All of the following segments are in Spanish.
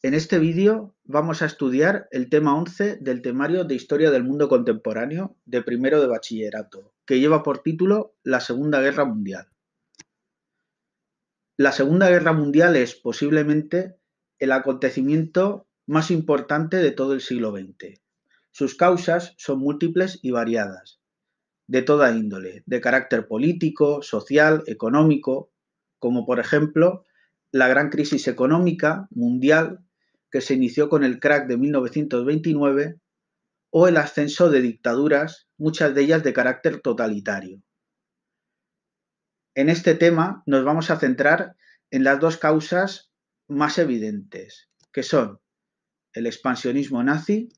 En este vídeo vamos a estudiar el tema 11 del temario de Historia del Mundo Contemporáneo de primero de bachillerato, que lleva por título La Segunda Guerra Mundial. La Segunda Guerra Mundial es posiblemente el acontecimiento más importante de todo el siglo XX. Sus causas son múltiples y variadas, de toda índole, de carácter político, social, económico, como por ejemplo la gran crisis económica mundial que se inició con el crack de 1929, o el ascenso de dictaduras, muchas de ellas de carácter totalitario. En este tema nos vamos a centrar en las dos causas más evidentes, que son el expansionismo nazi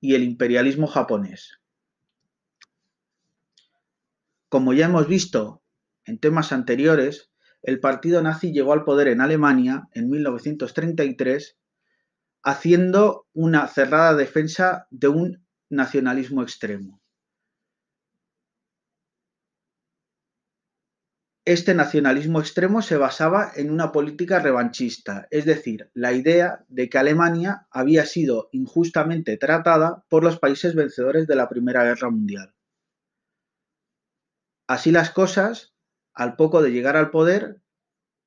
y el imperialismo japonés. Como ya hemos visto en temas anteriores, el partido nazi llegó al poder en Alemania en 1933 haciendo una cerrada defensa de un nacionalismo extremo. Este nacionalismo extremo se basaba en una política revanchista, es decir, la idea de que Alemania había sido injustamente tratada por los países vencedores de la Primera Guerra Mundial. Así las cosas, al poco de llegar al poder,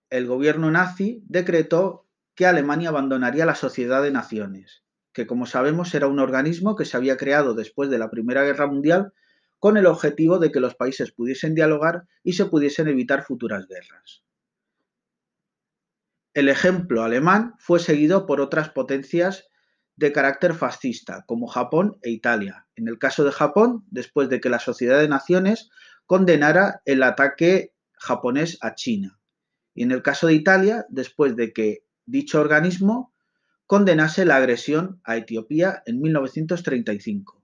el gobierno nazi decretó que Alemania abandonaría la Sociedad de Naciones, que como sabemos era un organismo que se había creado después de la Primera Guerra Mundial con el objetivo de que los países pudiesen dialogar y se pudiesen evitar futuras guerras. El ejemplo alemán fue seguido por otras potencias de carácter fascista, como Japón e Italia. En el caso de Japón, después de que la Sociedad de Naciones condenara el ataque japonés a China. Y en el caso de Italia, después de que dicho organismo condenase la agresión a Etiopía en 1935.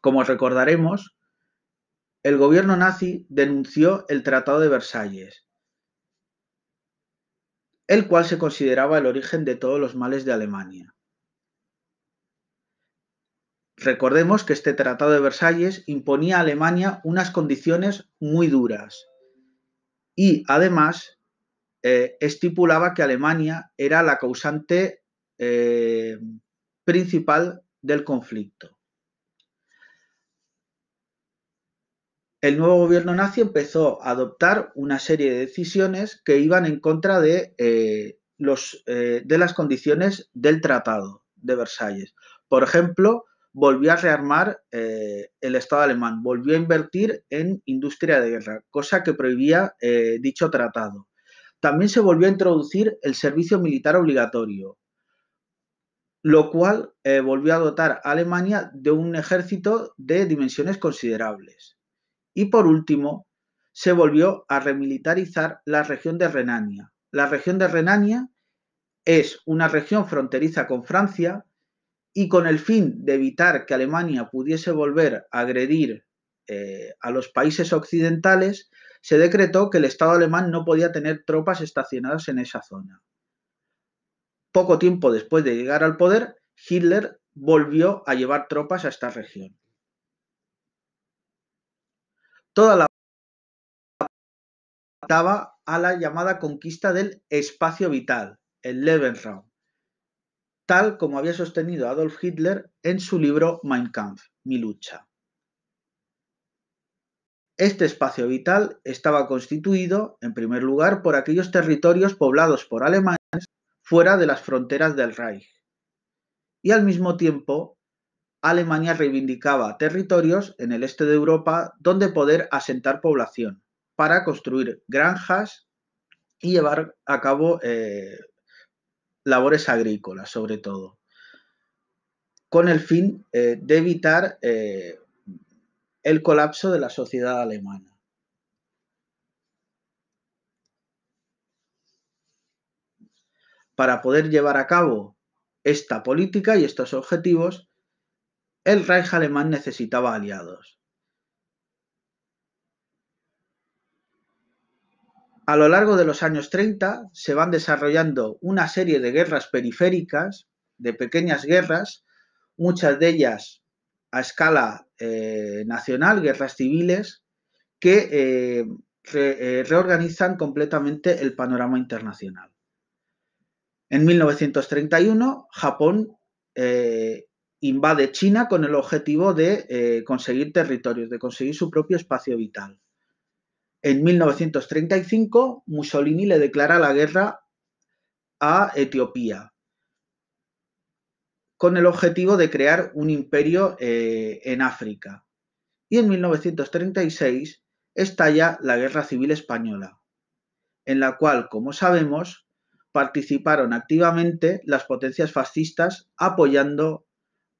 Como recordaremos, el gobierno nazi denunció el Tratado de Versalles, el cual se consideraba el origen de todos los males de Alemania. Recordemos que este Tratado de Versalles imponía a Alemania unas condiciones muy duras y, además, eh, estipulaba que Alemania era la causante eh, principal del conflicto. El nuevo gobierno nazi empezó a adoptar una serie de decisiones que iban en contra de, eh, los, de las condiciones del Tratado de Versalles. Por ejemplo, volvió a rearmar el Estado alemán, volvió a invertir en industria de guerra, cosa que prohibía dicho tratado. También se volvió a introducir el servicio militar obligatorio, lo cual eh, volvió a dotar a Alemania de un ejército de dimensiones considerables. Y por último, se volvió a remilitarizar la región de Renania. La región de Renania es una región fronteriza con Francia y con el fin de evitar que Alemania pudiese volver a agredir eh, a los países occidentales, se decretó que el Estado alemán no podía tener tropas estacionadas en esa zona. Poco tiempo después de llegar al poder, Hitler volvió a llevar tropas a esta región. Toda la estaba a la llamada conquista del espacio vital, el Lebensraum, tal como había sostenido Adolf Hitler en su libro Mein Kampf, mi lucha. Este espacio vital estaba constituido, en primer lugar, por aquellos territorios poblados por alemanes fuera de las fronteras del Reich. Y al mismo tiempo, Alemania reivindicaba territorios en el este de Europa donde poder asentar población para construir granjas y llevar a cabo eh, labores agrícolas, sobre todo, con el fin eh, de evitar eh, el colapso de la sociedad alemana. Para poder llevar a cabo esta política y estos objetivos, el Reich alemán necesitaba aliados. A lo largo de los años 30 se van desarrollando una serie de guerras periféricas, de pequeñas guerras, muchas de ellas a escala eh, nacional, guerras civiles, que eh, eh, reorganizan completamente el panorama internacional. En 1931, Japón invade China con el objetivo de conseguir territorios, de conseguir su propio espacio vital. En 1935, Mussolini le declara la guerra a Etiopía, con el objetivo de crear un imperio eh, en África. Y en 1936 estalla la Guerra Civil Española, en la cual, como sabemos, participaron activamente las potencias fascistas apoyando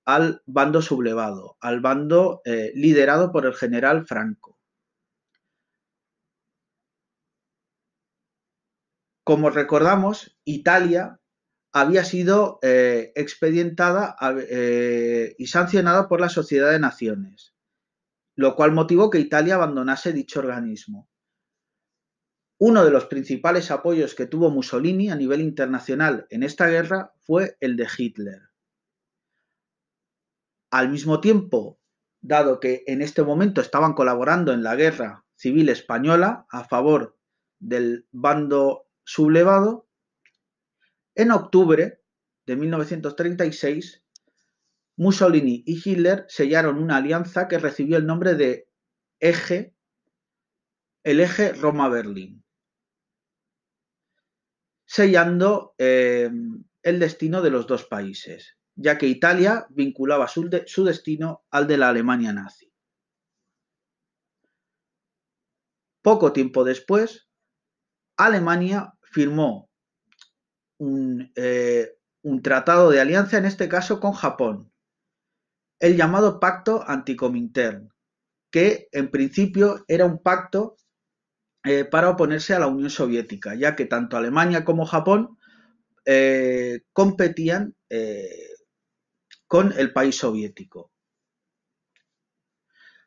al bando sublevado, al bando eh, liderado por el general Franco. Como recordamos, Italia había sido eh, expedientada eh, y sancionada por la Sociedad de Naciones, lo cual motivó que Italia abandonase dicho organismo. Uno de los principales apoyos que tuvo Mussolini a nivel internacional en esta guerra fue el de Hitler. Al mismo tiempo, dado que en este momento estaban colaborando en la guerra civil española a favor del bando sublevado, en octubre de 1936, Mussolini y Hitler sellaron una alianza que recibió el nombre de Eje, el Eje Roma-Berlín, sellando eh, el destino de los dos países, ya que Italia vinculaba su destino al de la Alemania nazi. Poco tiempo después, Alemania firmó eh, un, tratado de alianza, en este caso con Japón, el llamado Pacto Anticomintern, que en principio era un pacto eh, para oponerse a la Unión Soviética, ya que tanto Alemania como Japón eh, competían con el país soviético.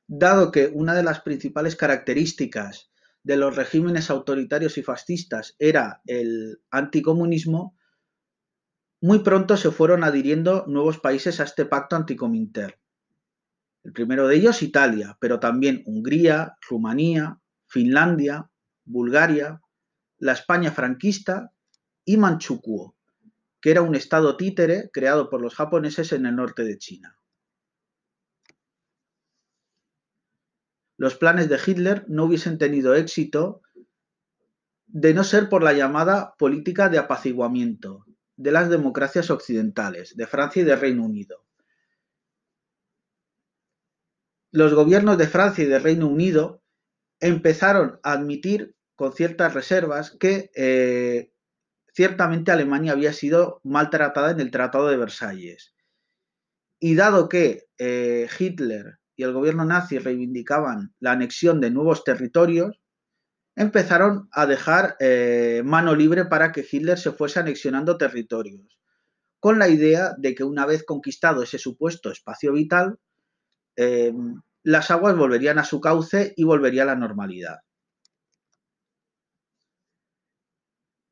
Dado que una de las principales características de los regímenes autoritarios y fascistas era el anticomunismo, muy pronto se fueron adhiriendo nuevos países a este pacto anticominter. El primero de ellos Italia, pero también Hungría, Rumanía, Finlandia, Bulgaria, la España franquista y Manchukuo, que era un estado títere creado por los japoneses en el norte de China. los planes de Hitler no hubiesen tenido éxito de no ser por la llamada política de apaciguamiento de las democracias occidentales, de Francia y de Reino Unido. Los gobiernos de Francia y del Reino Unido empezaron a admitir con ciertas reservas que eh, ciertamente Alemania había sido maltratada en el Tratado de Versalles. Y dado que eh, Hitler y el gobierno nazi reivindicaban la anexión de nuevos territorios, empezaron a dejar eh, mano libre para que Hitler se fuese anexionando territorios, con la idea de que una vez conquistado ese supuesto espacio vital, em, las aguas volverían a su cauce y volvería a la normalidad.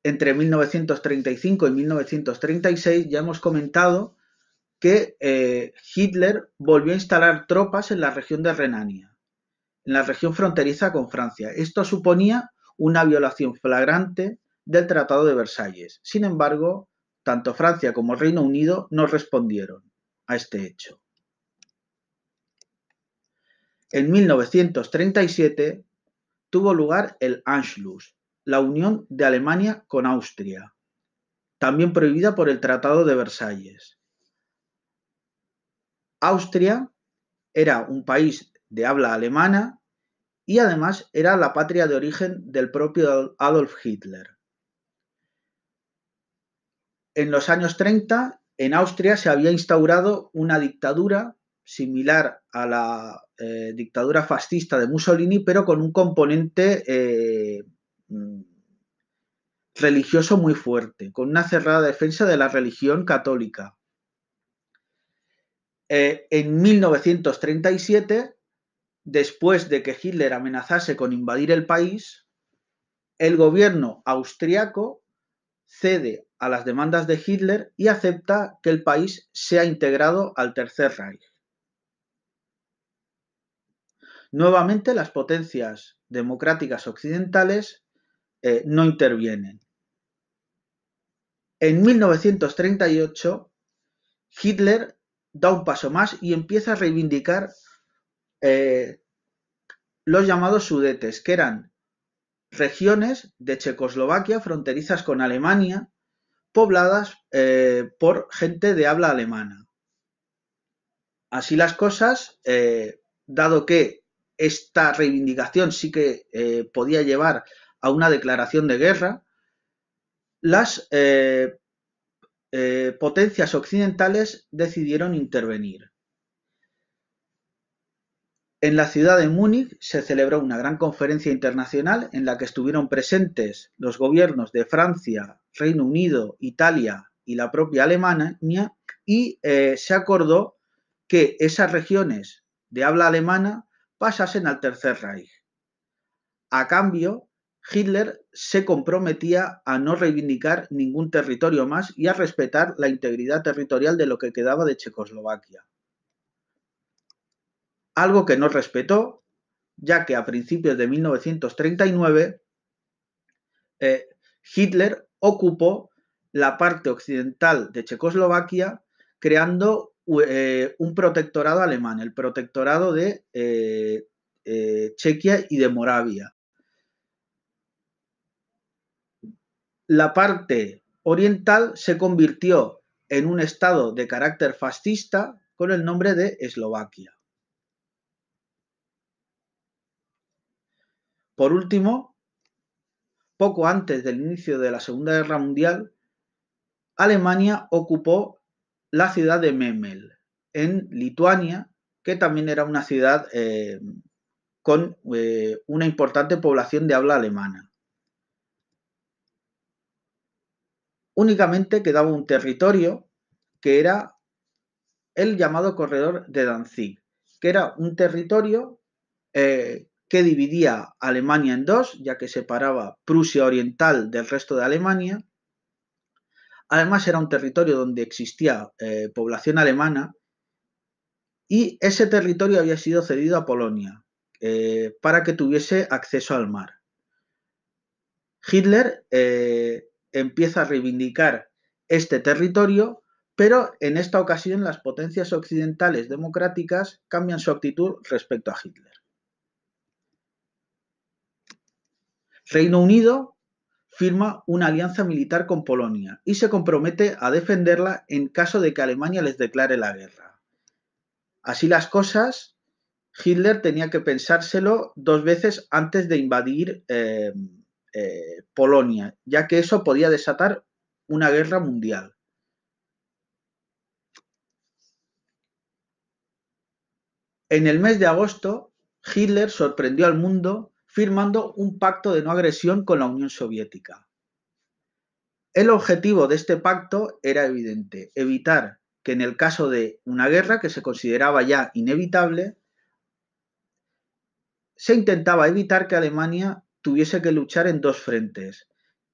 Entre 1935 y 1936 ya hemos comentado que eh, Hitler volvió a instalar tropas en la región de Renania, en la región fronteriza con Francia. Esto suponía una violación flagrante del Tratado de Versalles. Sin embargo, tanto Francia como el Reino Unido no respondieron a este hecho. En 1937 tuvo lugar el Anschluss, la unión de Alemania con Austria, también prohibida por el Tratado de Versalles. Austria era un país de habla alemana y además era la patria de origen del propio Adolf Hitler. En los años 30, en Austria se había instaurado una dictadura similar a la eh, dictadura fascista de Mussolini, pero con un componente eh, mm, religioso muy fuerte, con una cerrada defensa de la religión católica. Eh, en 1937, después de que Hitler amenazase con invadir el país, el gobierno austriaco cede a las demandas de Hitler y acepta que el país sea integrado al Tercer Reich. Nuevamente las potencias democráticas occidentales eh, no intervienen. En 1938, Hitler da un paso más y empieza a reivindicar eh, los llamados sudetes, que eran regiones de Checoslovaquia fronterizas con Alemania, pobladas eh, por gente de habla alemana. Así las cosas, eh, dado que esta reivindicación sí que podía llevar a una declaración de guerra, las eh, potencias occidentales decidieron intervenir. En la ciudad de Múnich se celebró una gran conferencia internacional en la que estuvieron presentes los gobiernos de Francia, Reino Unido, Italia y la propia Alemania y eh, se acordó que esas regiones de habla alemana pasasen al Tercer Reich. A cambio, Hitler se comprometía a no reivindicar ningún territorio más y a respetar la integridad territorial de lo que quedaba de Checoslovaquia. Algo que no respetó, ya que a principios de 1939 eh, Hitler ocupó la parte occidental de Checoslovaquia creando eh, un protectorado alemán, el protectorado de eh, Chequia y de Moravia la parte oriental se convirtió en un estado de carácter fascista con el nombre de Eslovaquia. Por último, poco antes del inicio de la Segunda Guerra Mundial, Alemania ocupó la ciudad de Memel, en Lituania, que también era una ciudad eh, con eh, una importante población de habla alemana. únicamente quedaba un territorio que era el llamado corredor de Danzig, que era un territorio eh, que dividía Alemania en dos, ya que separaba Prusia Oriental del resto de Alemania. Además era un territorio donde existía eh, población alemana y ese territorio había sido cedido a Polonia eh, para que tuviese acceso al mar. Hitler empieza a reivindicar este territorio, pero en esta ocasión las potencias occidentales democráticas cambian su actitud respecto a Hitler. Reino Unido firma una alianza militar con Polonia y se compromete a defenderla en caso de que Alemania les declare la guerra. Así las cosas, Hitler tenía que pensárselo dos veces antes de invadir eh, eh, Polonia, ya que eso podía desatar una guerra mundial. En el mes de agosto, Hitler sorprendió al mundo firmando un pacto de no agresión con la Unión Soviética. El objetivo de este pacto era evidente, evitar que en el caso de una guerra que se consideraba ya inevitable, se intentaba evitar que Alemania tuviese que luchar en dos frentes,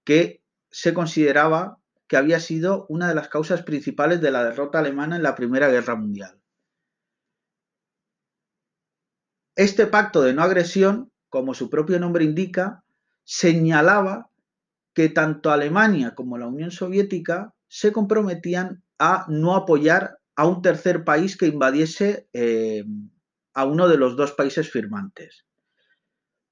que se consideraba que había sido una de las causas principales de la derrota alemana en la Primera Guerra Mundial. Este pacto de no agresión, como su propio nombre indica, señalaba que tanto Alemania como la Unión Soviética se comprometían a no apoyar a un tercer país que invadiese eh, a uno de los dos países firmantes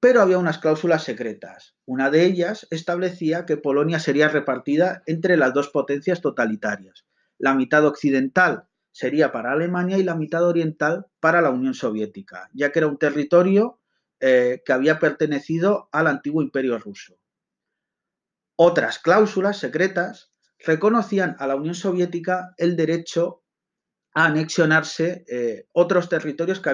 pero había unas cláusulas secretas. Una de ellas establecía que Polonia sería repartida entre las dos potencias totalitarias. La mitad occidental sería para Alemania y la mitad oriental para la Unión Soviética, ya que era un territorio eh, que había pertenecido al antiguo imperio ruso. Otras cláusulas secretas reconocían a la Unión Soviética el derecho a anexionarse eh, otros territorios que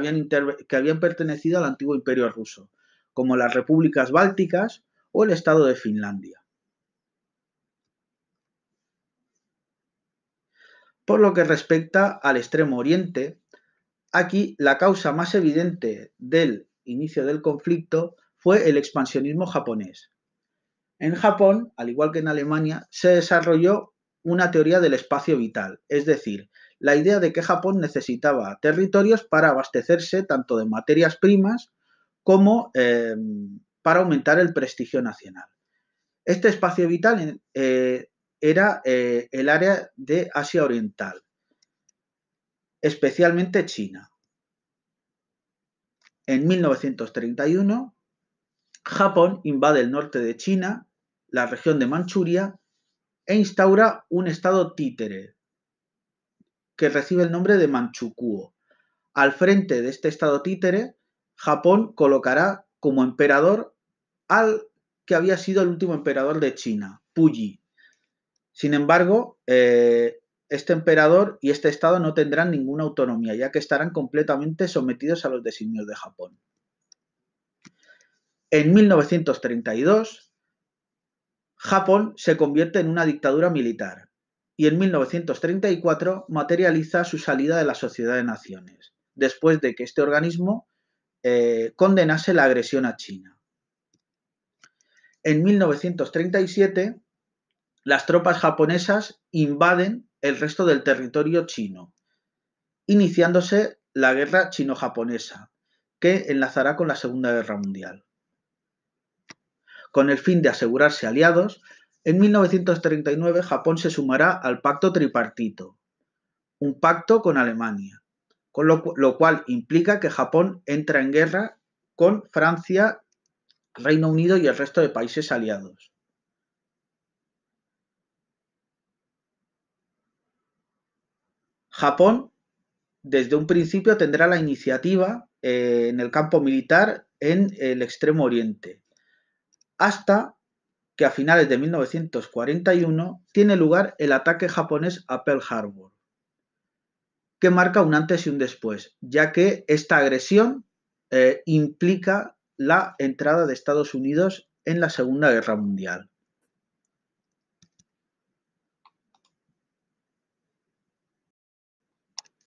habían pertenecido al antiguo imperio ruso como las repúblicas bálticas o el Estado de Finlandia. Por lo que respecta al Extremo Oriente, aquí la causa más evidente del inicio del conflicto fue el expansionismo japonés. En Japón, al igual que en Alemania, se desarrolló una teoría del espacio vital, es decir, la idea de que Japón necesitaba territorios para abastecerse tanto de materias primas como em, para aumentar el prestigio nacional. Este espacio vital eh, era eh, el área de Asia Oriental, especialmente China. En 1931, Japón invade el norte de China, la región de Manchuria, e instaura un estado títere, que recibe el nombre de Manchukuo. Al frente de este estado títere Japón colocará como emperador al que había sido el último emperador de China, Puyi. Sin embargo, eh, este emperador y este estado no tendrán ninguna autonomía, ya que estarán completamente sometidos a los designios de Japón. En 1932, Japón se convierte en una dictadura militar y en 1934 materializa su salida de la Sociedad de Naciones, después de que este organismo eh, condenase la agresión a China. En 1937, las tropas japonesas invaden el resto del territorio chino, iniciándose la guerra chino-japonesa, que enlazará con la Segunda Guerra Mundial. Con el fin de asegurarse aliados, en 1939 Japón se sumará al pacto tripartito, un pacto con Alemania, con lo, cual implica que Japón entra en guerra con Francia, Reino Unido y el resto de países aliados. Japón desde un principio tendrá la iniciativa eh, en el campo militar en el Extremo Oriente, hasta que a finales de 1941 tiene lugar el ataque japonés a Pearl Harbor que marca un antes y un después, ya que esta agresión eh, implica la entrada de Estados Unidos en la Segunda Guerra Mundial.